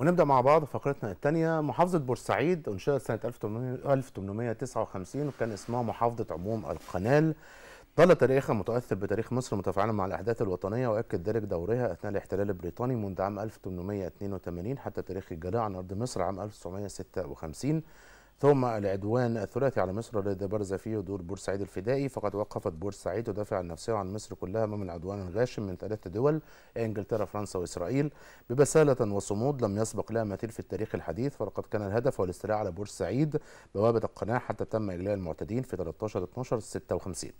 ونبدا مع بعض فقرتنا الثانيه محافظه بورسعيد انشئت سنه 1859 وكان اسمها محافظه عموم القنال ظل تاريخها متأثر بتاريخ مصر متفاعلا مع الأحداث الوطنية وأكد ذلك دورها أثناء الاحتلال البريطاني منذ عام 1882 حتى تاريخ الجلاء عن أرض مصر عام 1956 ثم العدوان الثلاثي على مصر الذي برز فيه دور بورسعيد الفدائي فقد وقفت بورسعيد تدافع عن نفسها وعن مصر كلها امام العدوان الغاشم من ثلاثة دول انجلترا فرنسا واسرائيل ببسالة وصمود لم يسبق لها مثيل في التاريخ الحديث فلقد كان الهدف هو الاستيلاء على بورسعيد بوابة القناة حتى تم إجلاء المعتدين في 13 12 56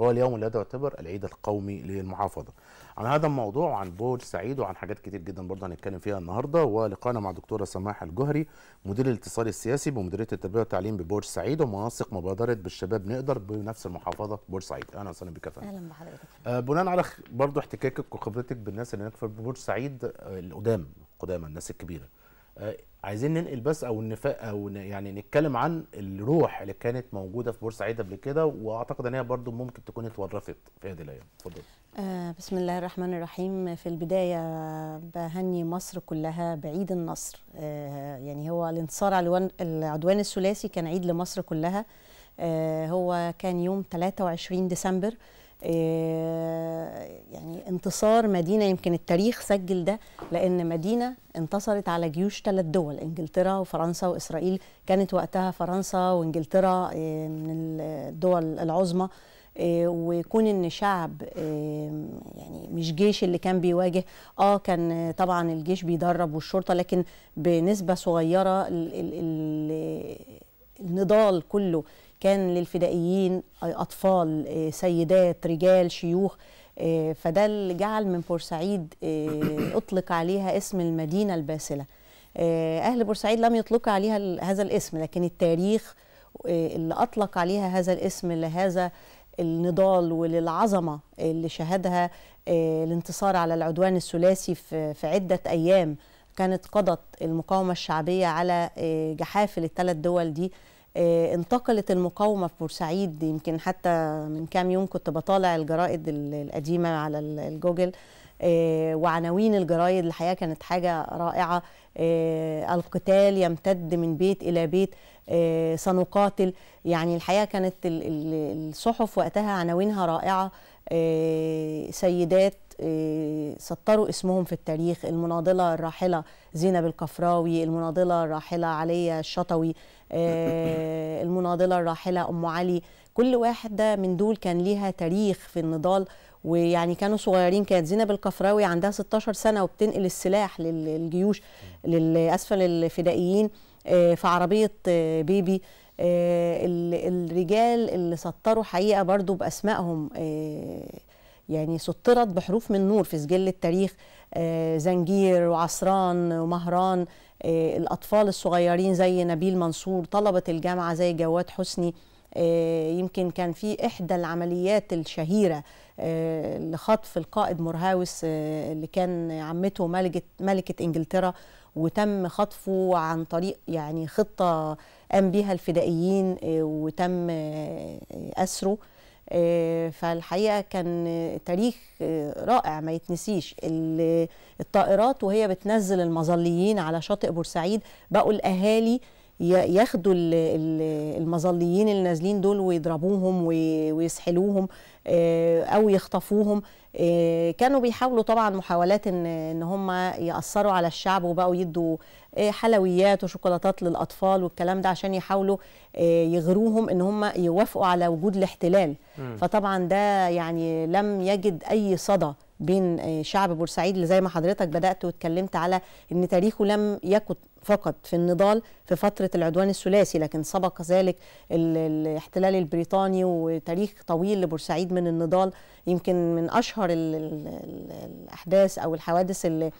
وهو اليوم الذي يعتبر العيد القومي للمحافظة عن هذا الموضوع وعن بورج سعيد وعن حاجات كتير جدا برضه هنتكلم فيها النهاردة ولقانا مع دكتورة سماح الجهري مدير الاتصال السياسي بمديرية التربية والتعليم ببورج سعيد ومنسق مبادرة بالشباب نقدر بنفس المحافظة بورج سعيد أهلا وسهلا بك فندم أهلا بحضرتك آه بناء على برضه احتكاكك وخبرتك بالناس اللي هناك في بورج سعيد آه، القدام قدام الناس الكبيرة آه، عايزين ننقل بس او النفاق او يعني نتكلم عن الروح اللي كانت موجوده في بورسعيد قبل كده واعتقد ان هي برضو ممكن تكون اتورثت في هذه الايام اتفضل آه، بسم الله الرحمن الرحيم في البدايه بهني مصر كلها بعيد النصر آه، يعني هو الانتصار على العدوان الثلاثي كان عيد لمصر كلها هو كان يوم 23 ديسمبر آه، يعني انتصار مدينه يمكن التاريخ سجل ده لان مدينه انتصرت على جيوش ثلاث دول انجلترا وفرنسا واسرائيل كانت وقتها فرنسا وانجلترا آه، من الدول العظمى آه، وكون ان شعب يعني مش جيش اللي كان بيواجه اه كان طبعا الجيش بيدرب والشرطه لكن بنسبه صغيره ال ال ال النضال كله كان للفدائيين آه، أطفال آه، سيدات رجال شيوخ آه، فده اللي جعل من بورسعيد أطلق عليها اسم المدينة الباسلة أهل بورسعيد لم يطلقوا عليها هذا الاسم لكن التاريخ اللي أطلق عليها هذا الاسم لهذا النضال وللعظمة اللي شهدها الانتصار على العدوان الثلاثي في عدة أيام كانت قضت المقاومة الشعبية على جحافل الثلاث دول دي آه، انتقلت المقاومه في بورسعيد يمكن حتى من كام يوم كنت بطالع الجرائد القديمه على الجوجل آه، وعناوين الجرايد الحقيقه كانت حاجه رائعه آه، القتال يمتد من بيت الى بيت سنقاتل يعني الحقيقه كانت الصحف وقتها عناوينها رائعه سيدات إيه، سطروا اسمهم في التاريخ المناضله الراحله زينب الكفراوي المناضله الراحله عليا الشطوي إيه، المناضله الراحله ام علي كل واحده من دول كان ليها تاريخ في النضال ويعني كانوا صغيرين كانت زينب الكفراوي عندها 16 سنه وبتنقل السلاح للجيوش لاسفل الفدائيين إيه، في عربيه بيبي الرجال اللي سطروا حقيقه برضو باسمائهم يعني سطرت بحروف من نور في سجل التاريخ آه، زنجير وعصران ومهران آه، الأطفال الصغيرين زي نبيل منصور طلبة الجامعة زي جواد حسني آه، يمكن كان في إحدى العمليات الشهيرة لخطف القائد مرهاوس اللي كان عمته ملكة, ملكة إنجلترا وتم خطفه عن طريق يعني خطة قام بها الفدائيين وتم أسره آه، فالحقيقه كان تاريخ آه، رائع ما يتنسيش الطائرات وهي بتنزل المظليين على شاطئ بورسعيد بقوا الاهالي ياخدوا المظليين اللي نازلين دول ويضربوهم ويسحلوهم آه، او يخطفوهم إيه، كانوا بيحاولوا طبعا محاولات ان ان هم ياثروا على الشعب وبقوا يدوا إيه، حلويات وشوكولاتات للاطفال والكلام ده عشان يحاولوا إيه، يغروهم ان هم يوافقوا على وجود الاحتلال م. فطبعا ده يعني لم يجد اي صدى بين آه، شعب بورسعيد اللي زي ما حضرتك بدات واتكلمت على ان تاريخه لم يكن فقط في النضال في فتره العدوان الثلاثي لكن سبق ذلك الاحتلال البريطاني وتاريخ طويل لبورسعيد من النضال يمكن من اشهر الاحداث او الحوادث اللي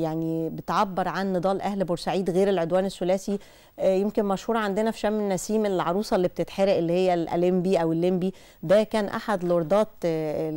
يعني بتعبر عن نضال اهل بورسعيد غير العدوان الثلاثي آه، يمكن مشهور عندنا في شم النسيم العروسه اللي بتتحرق اللي هي الالمبي او الليمبي ده كان احد لوردات آه،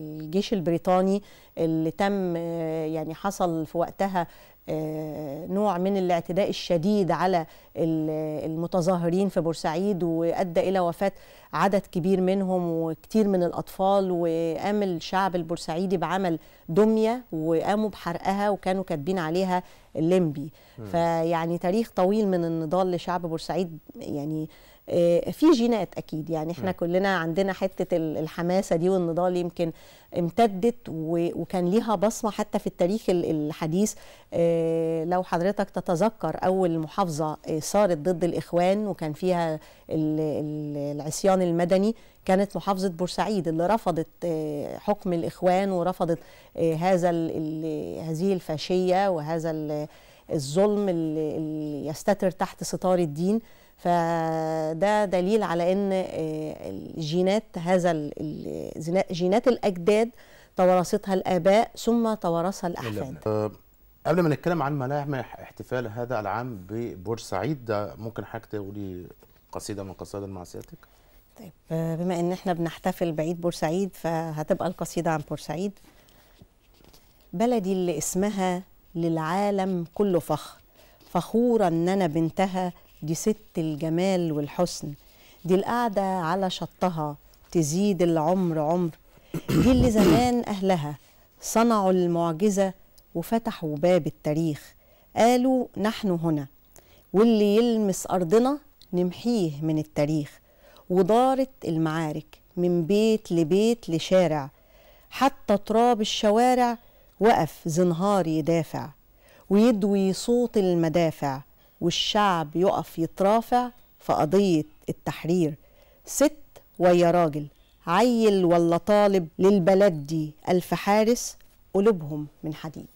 الجيش البريطاني اللي تم آه، يعني حصل في وقتها آه، نوع من الاعتداء الشديد على المتظاهرين في بورسعيد وادى الى وفاه عدد كبير منهم وكتير من الاطفال وقام الشعب البورسعيدي بعمل دميه وقاموا بحرقها وكانوا كاتبين عليها الليمبي فيعني تاريخ طويل من النضال لشعب بورسعيد يعني آه، في جينات اكيد يعني احنا م. كلنا عندنا حته الحماسه دي والنضال يمكن امتدت وكان ليها بصمه حتى في التاريخ الحديث آه، لو حضرتك تتذكر اول محافظه آه، صارت ضد الاخوان وكان فيها العصيان المدني كانت محافظة بورسعيد اللي رفضت حكم الإخوان ورفضت هذا هذه الفاشية وهذا الظلم اللي يستتر تحت ستار الدين فده دليل على ان آه، جينات هذا جينات الاجداد توارثتها الاباء ثم توارثها الاحفاد آه، قبل ما نتكلم عن ملامح احتفال هذا العام ببورسعيد ده ممكن حضرتك تقولي قصيده من قصائد مع سيادتك طيب آه، بما ان احنا بنحتفل بعيد بورسعيد فهتبقى القصيده عن بورسعيد بلدي اللي اسمها للعالم كله فخر فخورة ان انا بنتها دي ست الجمال والحسن دي القعدة على شطها تزيد العمر عمر دي اللي زمان أهلها صنعوا المعجزة وفتحوا باب التاريخ قالوا نحن هنا واللي يلمس أرضنا نمحيه من التاريخ ودارت المعارك من بيت لبيت لشارع حتى تراب الشوارع وقف زنهار يدافع ويدوي صوت المدافع والشعب يقف يترافع في قضية التحرير ست ويا راجل عيل ولا طالب للبلد دي ألف حارس قلوبهم من حديد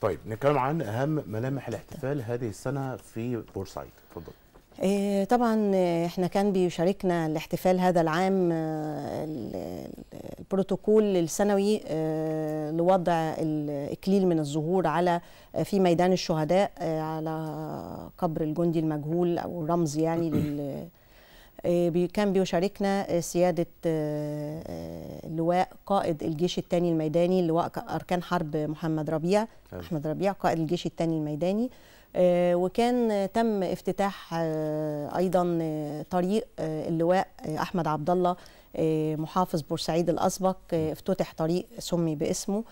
طيب نتكلم عن أهم ملامح الاحتفال هذه السنة في بورسعيد اتفضل إيه، طبعا إيه، احنا كان بيشاركنا الاحتفال هذا العام آه، البروتوكول السنوي آه، لوضع الاكليل من الزهور على آه، في ميدان الشهداء على قبر الجندي المجهول او الرمز يعني لل إيه، كان بيشاركنا سيادة اللواء قائد الجيش الثاني الميداني اللواء أركان حرب محمد ربيع أحمد ربيع قائد الجيش الثاني الميداني آه، وكان تم افتتاح آه، ايضا آه، طريق اللواء احمد عبد الله محافظ بورسعيد الاسبق افتتح طريق سمي باسمه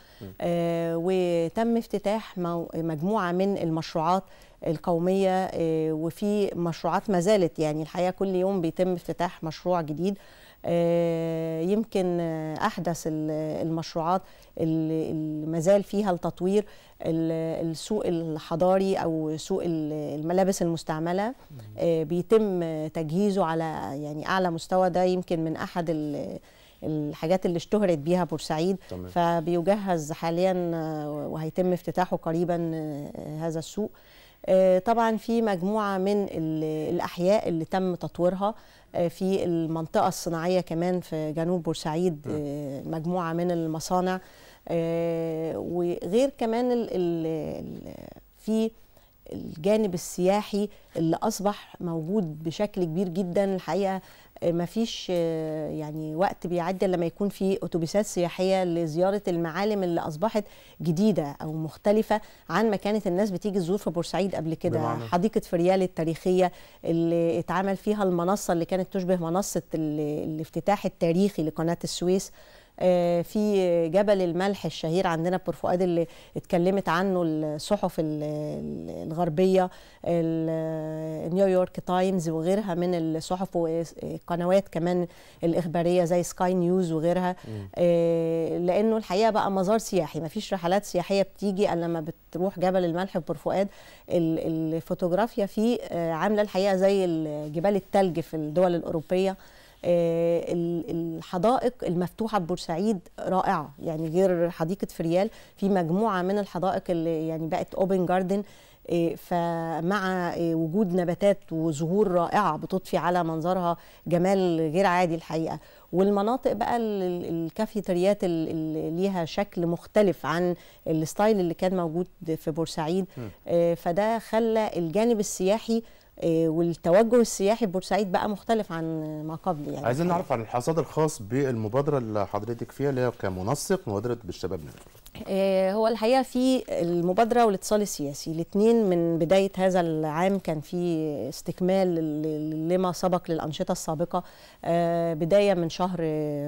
وتم افتتاح مجموعه من المشروعات القوميه وفي مشروعات ما زالت يعني الحقيقه كل يوم بيتم افتتاح مشروع جديد آه، يمكن احدث المشروعات اللي مازال فيها التطوير السوق الحضاري او سوق الملابس المستعمله آه، بيتم تجهيزه على يعني اعلى مستوى ده يمكن من احد الحاجات اللي اشتهرت بيها بورسعيد طمع. فبيجهز حاليا آه، وهيتم افتتاحه قريبا هذا السوق آه، طبعا في مجموعه من الاحياء اللي تم تطويرها آه، في المنطقه الصناعيه كمان في جنوب بورسعيد آه، مجموعه من المصانع وغير كمان في الجانب السياحي اللي اصبح موجود بشكل كبير جدا الحقيقه ما فيش يعني وقت بيعدي لما يكون في اتوبيسات سياحيه لزياره المعالم اللي اصبحت جديده او مختلفه عن ما كانت الناس بتيجي تزور في بورسعيد قبل كده حديقه فريال التاريخيه اللي اتعمل فيها المنصه اللي كانت تشبه منصه الافتتاح التاريخي لقناه السويس آه، في جبل الملح الشهير عندنا بور فؤاد اللي اتكلمت عنه الصحف الغربيه نيويورك تايمز وغيرها من الصحف وقنوات كمان الاخباريه زي سكاي نيوز وغيرها آه، لانه الحقيقه بقى مزار سياحي ما فيش رحلات سياحيه بتيجي الا لما بتروح جبل الملح بور فؤاد الفوتوغرافيا فيه آه، عامله الحقيقه زي جبال التلج في الدول الاوروبيه آه، الحدائق المفتوحه في بورسعيد رائعه يعني غير حديقه فريال في مجموعه من الحدائق اللي يعني بقت اوبن آه، جاردن فمع آه، وجود نباتات وزهور رائعه بتضفي على منظرها جمال غير عادي الحقيقه والمناطق بقى الكافيتريات اللي ليها شكل مختلف عن الستايل اللي كان موجود في بورسعيد فده خلى الجانب السياحي آه، والتوجه السياحي بورسعيد بقى مختلف عن ما قبل يعني عايزين نعرف عن الحصاد الخاص بالمبادره اللي حضرتك فيها اللي هي كمنسق مبادره بالشباب نقل آه، هو الحقيقه في المبادره والاتصال السياسي الاثنين من بدايه هذا العام كان في استكمال لما سبق للانشطه السابقه آه، بدايه من شهر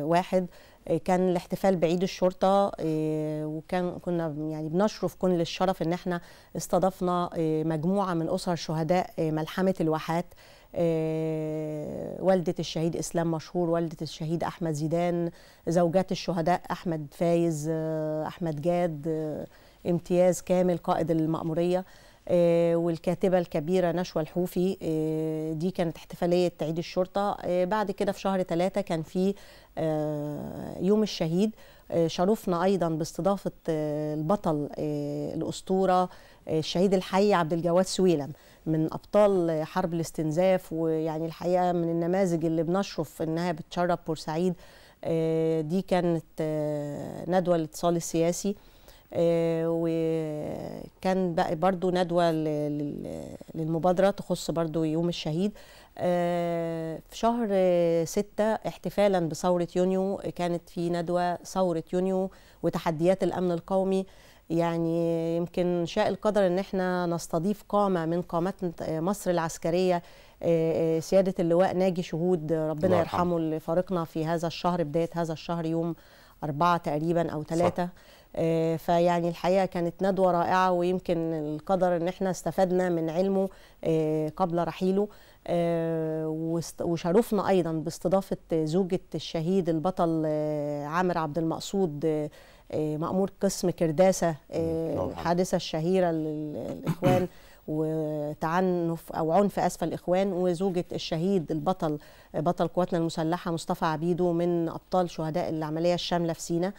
واحد آه، كان الاحتفال بعيد الشرطه آه، وكان كنا يعني بنشرف كل الشرف ان احنا استضفنا آه، مجموعه من اسر شهداء ملحمه الواحات والدة الشهيد إسلام مشهور والدة الشهيد أحمد زيدان زوجات الشهداء أحمد فايز أحمد جاد امتياز كامل قائد المأمورية آه، والكاتبه الكبيره نشوى الحوفي آه، دي كانت احتفاليه عيد الشرطه آه، بعد كده في شهر ثلاثة كان في يوم الشهيد شرفنا ايضا باستضافه البطل الاسطوره الشهيد الحي عبد الجواد سويلم من ابطال حرب الاستنزاف ويعني الحقيقه من النماذج اللي بنشرف انها بتشرب بورسعيد دي كانت ندوه الاتصال السياسي آه، وكان بقى برضو ندوة للمبادرة تخص برضو يوم الشهيد آه، في شهر ستة احتفالا بثورة يونيو كانت في ندوة ثورة يونيو وتحديات الأمن القومي يعني يمكن شاء القدر ان احنا نستضيف قامه من قامات مصر العسكريه آه، سياده اللواء ناجي شهود ربنا يرحمه اللي فارقنا في هذا الشهر بدايه هذا الشهر يوم أربعة تقريبا أو ثلاثة صح. آه، فيعني الحقيقه كانت ندوه رائعه ويمكن القدر ان احنا استفدنا من علمه آه، قبل رحيله آه، وشرفنا ايضا باستضافه زوجه الشهيد البطل عامر عبد المقصود مأمور قسم كرداسه الحادثه الشهيره للاخوان وتعنف او عنف أسفل الاخوان وزوجه الشهيد البطل بطل قواتنا المسلحه مصطفى عبيدو من ابطال شهداء العمليه الشامله في سينا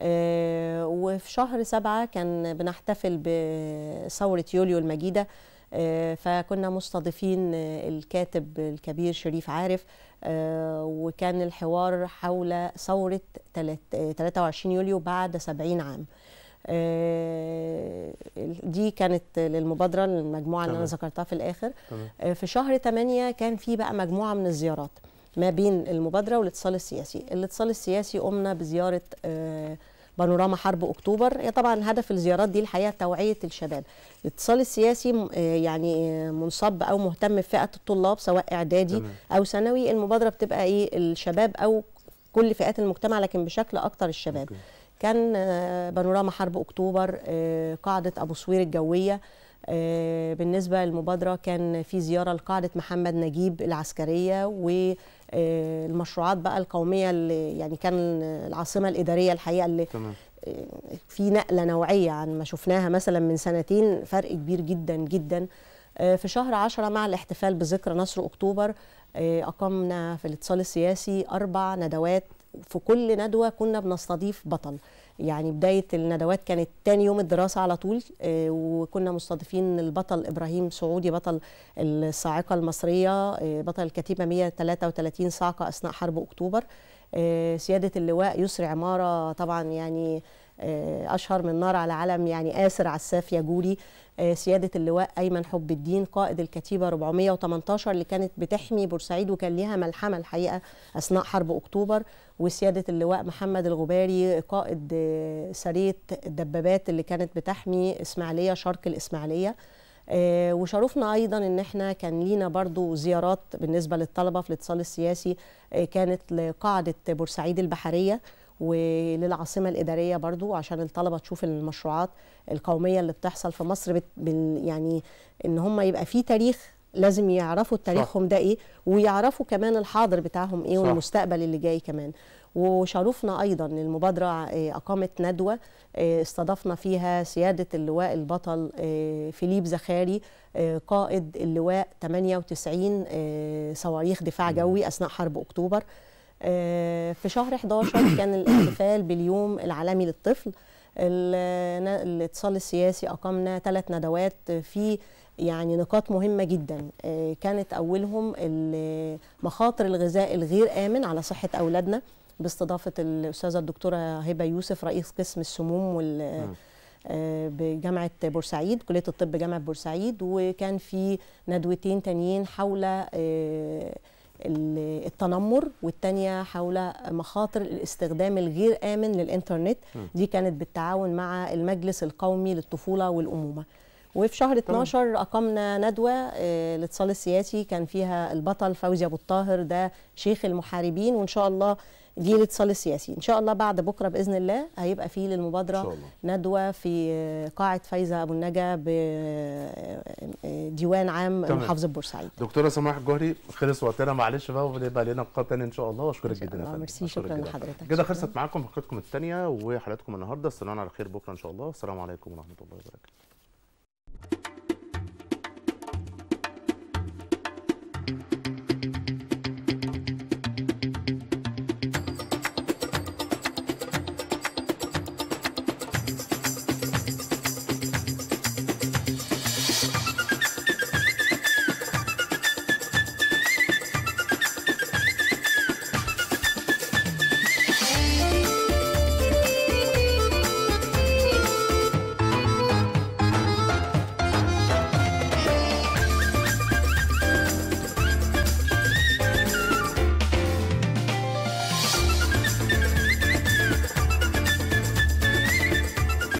آه، وفي شهر سبعة كان بنحتفل بثورة يوليو المجيدة آه، فكنا مستضيفين الكاتب الكبير شريف عارف آه، وكان الحوار حول ثورة 23 يوليو بعد 70 عام دي كانت للمبادرة المجموعة اللي أنا ذكرتها في الآخر في شهر 8 كان في بقى مجموعة من الزيارات ما بين المبادره والاتصال السياسي الاتصال السياسي قمنا بزياره آه، بانوراما حرب اكتوبر هي طبعا هدف الزيارات دي الحقيقه توعيه الشباب الاتصال السياسي آه، يعني آه، منصب او مهتم بفئه الطلاب سواء اعدادي تمام. او ثانوي المبادره بتبقى ايه الشباب او كل فئات المجتمع لكن بشكل اكتر الشباب كان بانوراما حرب اكتوبر قاعده ابو صوير الجويه آه، بالنسبة للمبادرة كان في زيارة لقاعدة محمد نجيب العسكرية والمشروعات آه، بقى القومية اللي يعني كان العاصمة الإدارية الحقيقة اللي تمام. آه، في نقلة نوعية عن ما شفناها مثلا من سنتين فرق كبير جدا جدا في شهر عشرة مع الاحتفال بذكرى نصر أكتوبر أقمنا في الاتصال السياسي أربع ندوات في كل ندوة كنا بنستضيف بطل يعني بدايه الندوات كانت تاني يوم الدراسه على طول آه، وكنا مستضيفين البطل ابراهيم سعودي بطل الصاعقه المصريه آه، بطل الكتيبه 133 صاعقه اثناء حرب اكتوبر آه، سياده اللواء يسري عماره طبعا يعني آه، أشهر من نار على علم يعني آسر عساف يجوري آه، سيادة اللواء أيمن حب الدين قائد الكتيبة 418 اللي كانت بتحمي بورسعيد وكان ليها ملحمة الحقيقة أثناء حرب أكتوبر وسيادة اللواء محمد الغباري قائد آه، سرية الدبابات اللي كانت بتحمي إسماعيلية شرق الإسماعيلية وشرفنا ايضا ان احنا كان لينا برضو زيارات بالنسبه للطلبه في الاتصال السياسي كانت لقاعده بورسعيد البحريه وللعاصمه الاداريه برضو عشان الطلبه تشوف المشروعات القوميه اللي بتحصل في مصر بت... يعني ان هم يبقى في تاريخ لازم يعرفوا تاريخهم ده ايه ويعرفوا كمان الحاضر بتاعهم ايه صح. والمستقبل اللي جاي كمان وشرفنا ايضا المبادره آه، اقامت ندوه آه، استضفنا فيها سياده اللواء البطل آه، فيليب زخاري قائد اللواء 98 صواريخ دفاع جوي اثناء حرب اكتوبر آه، في شهر 11 كان الاحتفال باليوم العالمي للطفل الاتصال السياسي اقمنا ثلاث ندوات في يعني نقاط مهمه جدا آه، كانت اولهم مخاطر الغذاء الغير امن على صحه اولادنا باستضافه الاستاذه الدكتوره هبه يوسف رئيس قسم السموم وال آه، بجامعه بورسعيد كليه الطب جامعه بورسعيد وكان في ندوتين تانيين حول التنمر والتانية حول مخاطر الاستخدام الغير آمن للإنترنت دي كانت بالتعاون مع المجلس القومي للطفولة والأمومة وفي شهر 12 أقمنا ندوة للاتصال آه، السياسي كان فيها البطل فوزي أبو الطاهر ده شيخ المحاربين وإن شاء الله جيل اتصال السياسي ان شاء الله بعد بكره باذن الله هيبقى فيه للمبادره ندوه في قاعه فايزه ابو النجا بديوان عام محافظه بورسعيد دكتوره سماح الجوهري خلص وقتنا معلش بقى ويبقى لنا لقاء ثاني ان شاء الله واشكرك جدا يا فندم ميرسي شكرا لحضرتك كده خلصت معاكم حلقتكم الثانيه وحلقتكم النهارده استنونا على خير بكره ان شاء الله والسلام عليكم ورحمه الله وبركاته